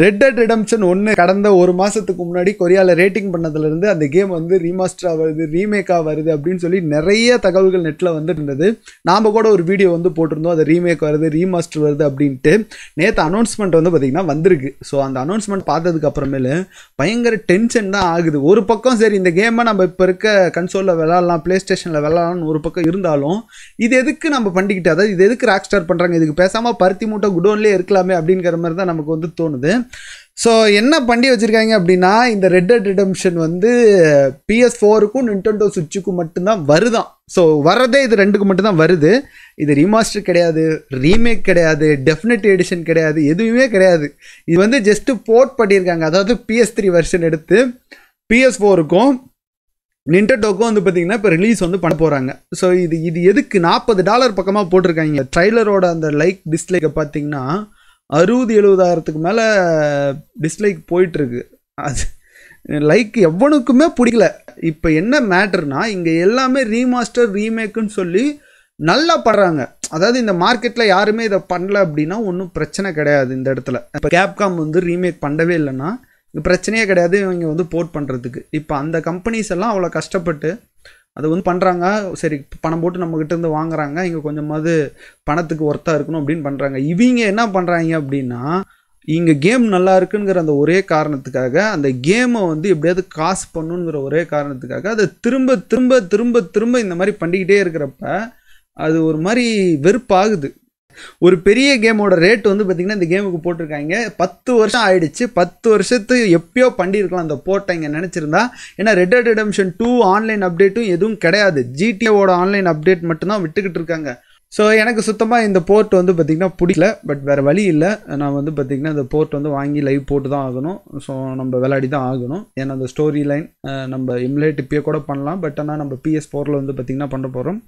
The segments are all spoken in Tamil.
ரெட் ரிடம்ஷன் ஒன்று கடந்த ஒரு மாதத்துக்கு முன்னாடி கொரியாவில் ரேட்டிங் பண்ணதுலேருந்து அந்த கேம் வந்து ரீமாஸ்டராக வருது ரீமேக்காக வருது அப்படின்னு சொல்லி நிறைய தகவல்கள் நெட்டில் வந்துருந்தது நாம் கூட ஒரு வீடியோ வந்து போட்டிருந்தோம் அது ரீமேக் வருது ரீமாஸ்டர் வருது அப்படின்ட்டு நேற்று அனௌன்ஸ்மெண்ட் வந்து பார்த்திங்கன்னா வந்திருக்கு ஸோ அந்த அனௌன்ஸ்மெண்ட் பார்த்ததுக்கு அப்புறமேல பயங்கர டென்ஷன் தான் ஆகுது ஒரு பக்கம் சரி இந்த கேமை நம்ம இப்போ இருக்க கன்சோலில் விளாட்லாம் ப்ளே ஸ்டேஷனில் விளாட்லாம்னு ஒரு பக்கம் இருந்தாலும் இது எதுக்கு நம்ம பண்ணிக்கிட்டு அதாவது இது எதுக்கு ராக் ஸ்டார் பண்ணுறாங்க இதுக்கு பேசாமல் பருத்தி மூட்டை குடோன்லேயே இருக்கலாமே அப்படிங்கிற மாதிரி தான் நமக்கு வந்து தோணுது ஸோ என்ன பண்ணி வச்சுருக்காங்க அப்படின்னா இந்த ரெட் டெட் ரிடம்ஷன் வந்து பிஎஸ் ஃபோருக்கும் நின்டெண்டோ சுவிட்சுக்கும் மட்டும்தான் வருதான் ஸோ வர்றதே இது ரெண்டுக்கு மட்டும்தான் வருது இது ரீமாஸ்டர் கிடையாது ரீமேக் கிடையாது டெஃபினட் எடிஷன் கிடையாது எதுவுமே கிடையாது இது வந்து ஜஸ்ட்டு போர்ட் பண்ணியிருக்காங்க அதாவது பிஎஸ் த்ரீ வெர்ஷன் எடுத்து பிஎஸ் ஃபோருக்கும் டோக்கும் வந்து பார்த்திங்கன்னா இப்போ ரிலீஸ் வந்து பண்ண போகிறாங்க ஸோ இது இது எதுக்கு நாற்பது டாலர் பக்கமாக போட்டிருக்காங்க ட்ரைலரோட அந்த லைக் டிஸ்லைக்கை பார்த்தீங்கன்னா அறுபது எழுபதாயிரத்துக்கு மேலே டிஸ்லைக் போயிட்டுருக்கு அது லைக் எவனுக்குமே பிடிக்கல இப்போ என்ன மேட்டர்னா இங்கே எல்லாமே ரீமாஸ்டர் ரீமேக்குன்னு சொல்லி நல்லா படுறாங்க அதாவது இந்த மார்க்கெட்டில் யாருமே இதை பண்ணல அப்படின்னா ஒன்றும் பிரச்சனை கிடையாது இந்த இடத்துல இப்போ கேப்காம் வந்து ரீமேக் பண்ணவே இல்லைன்னா பிரச்சனையே கிடையாது இவங்க வந்து போர்ட் பண்ணுறதுக்கு இப்போ அந்த கம்பெனிஸ் எல்லாம் அவ்வளோ கஷ்டப்பட்டு அது வந்து பண்ணுறாங்க சரி பணம் போட்டு நம்மக்கிட்ட இருந்து வாங்குறாங்க இங்கே கொஞ்சமாவது பணத்துக்கு ஒர்த்தாக இருக்கணும் அப்படின்னு பண்ணுறாங்க இவங்க என்ன பண்ணுறாங்க அப்படின்னா இங்கே கேம் நல்லா இருக்குங்கிற அந்த ஒரே காரணத்துக்காக அந்த கேமை வந்து எப்படியாவது காசு பண்ணுங்கிற ஒரே காரணத்துக்காக அதை திரும்ப திரும்ப திரும்ப திரும்ப இந்த மாதிரி பண்ணிக்கிட்டே இருக்கிறப்ப அது ஒரு மாதிரி வெறுப்பாகுது ஒரு பெரிய கேமோட ரேட் வந்து பார்த்திங்கன்னா இந்த கேமுக்கு போட்டிருக்காங்க பத்து வருஷம் ஆயிடுச்சு பத்து வருஷத்து எப்பயோ பண்ணியிருக்கலாம் அந்த போட்டாங்க நினச்சிருந்தா ஏன்னா red dead redemption two online அப்டேட்டும் எதுவும் கிடையாது ஜிடிஏவோட ஆன்லைன் அப்டேட் மட்டும்தான் விட்டுக்கிட்டு இருக்காங்க ஸோ எனக்கு சுத்தமாக இந்த போர்ட் வந்து பார்த்திங்கன்னா பிடிக்கல பட் வேறு வழி இல்லை நான் வந்து பார்த்திங்கன்னா இந்த போர்ட் வந்து வாங்கி லைவ் போட்டு தான் ஆகணும் ஸோ நம்ம விளையாடி தான் ஆகணும் ஏன்னா அந்த ஸ்டோரி லைன் நம்ம எம்லேட் இப்பயே கூட பண்ணலாம் பட் ஆனால் நம்ம பிஎஸ் போரில் வந்து பார்த்திங்கன்னா பண்ண போகிறோம்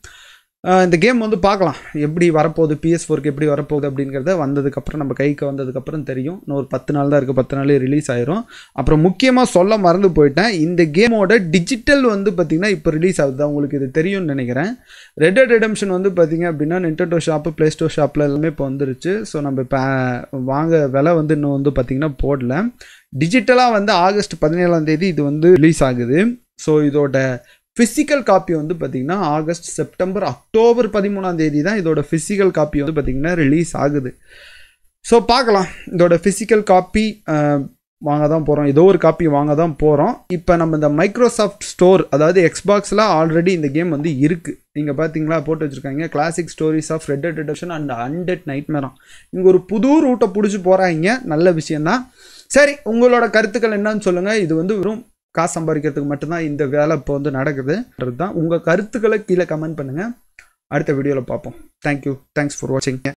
இந்த கேம் வந்து பார்க்கலாம் எப்படி வரப்போகுது பிஎஸ் ஃபோருக்கு எப்படி வரப்போகுது அப்படிங்கிறத வந்ததுக்கப்புறம் நம்ம கைக்கு வந்ததுக்கப்புறம் தெரியும் இன்னும் ஒரு பத்து நாள் தான் இருக்குது பத்து நாளே ரிலீஸ் ஆயிரும் அப்புறம் முக்கியமாக சொல்ல மறந்து போயிட்டேன் இந்த கேமோட டிஜிட்டல் வந்து பார்த்திங்கன்னா இப்போ ரிலீஸ் ஆகுது உங்களுக்கு இது தெரியும்னு நினைக்கிறேன் ரெட் டெட் ரெடம்ஷன் வந்து பார்த்திங்க அப்படின்னா நின்டெண்டோ ஷாப்பு ப்ளே ஸ்டோர் ஷாப்பில் எல்லாமே இப்போ வந்துருச்சு ஸோ நம்ம இப்போ வாங்க விலை வந்து இன்னும் வந்து பார்த்திங்கன்னா போடல டிஜிட்டலாக வந்து ஆகஸ்ட் பதினேழாம் தேதி இது வந்து ரிலீஸ் ஆகுது ஸோ இதோட ஃபிசிக்கல் காப்பி வந்து பார்த்திங்கன்னா ஆகஸ்ட் செப்டம்பர் அக்டோபர் பதிமூணாம் தேதி தான் இதோட ஃபிசிக்கல் காப்பி வந்து பார்த்தீங்கன்னா ரிலீஸ் ஆகுது ஸோ பார்க்கலாம் இதோட ஃபிசிக்கல் காப்பி வாங்க தான் போகிறோம் ஏதோ ஒரு காப்பி வாங்க தான் போகிறோம் இப்போ நம்ம இந்த மைக்ரோசாஃப்ட் ஸ்டோர் அதாவது எக்ஸ்பாக்ஸில் ஆல்ரெடி இந்த கேம் வந்து இருக்குது நீங்கள் பார்த்தீங்களா போட்டு வச்சுருக்காங்க classic stories of red redemption and undead nightmare இங்கே ஒரு புது ரூட்டை பிடிச்சி போகிறாங்க நல்ல விஷயந்தான் சரி உங்களோட கருத்துக்கள் என்னன்னு சொல்லுங்கள் இது வந்து வெறும் காசு சம்பாதிக்கிறதுக்கு மட்டும்தான் இந்த வேலை இப்போ வந்து நடக்குதுன்றது தான் உங்கள் கருத்துக்களை கீழே கமெண்ட் பண்ணுங்கள் அடுத்த வீடியோவில் பார்ப்போம் தேங்க்யூ தேங்க்ஸ் ஃபார் வாட்சிங்க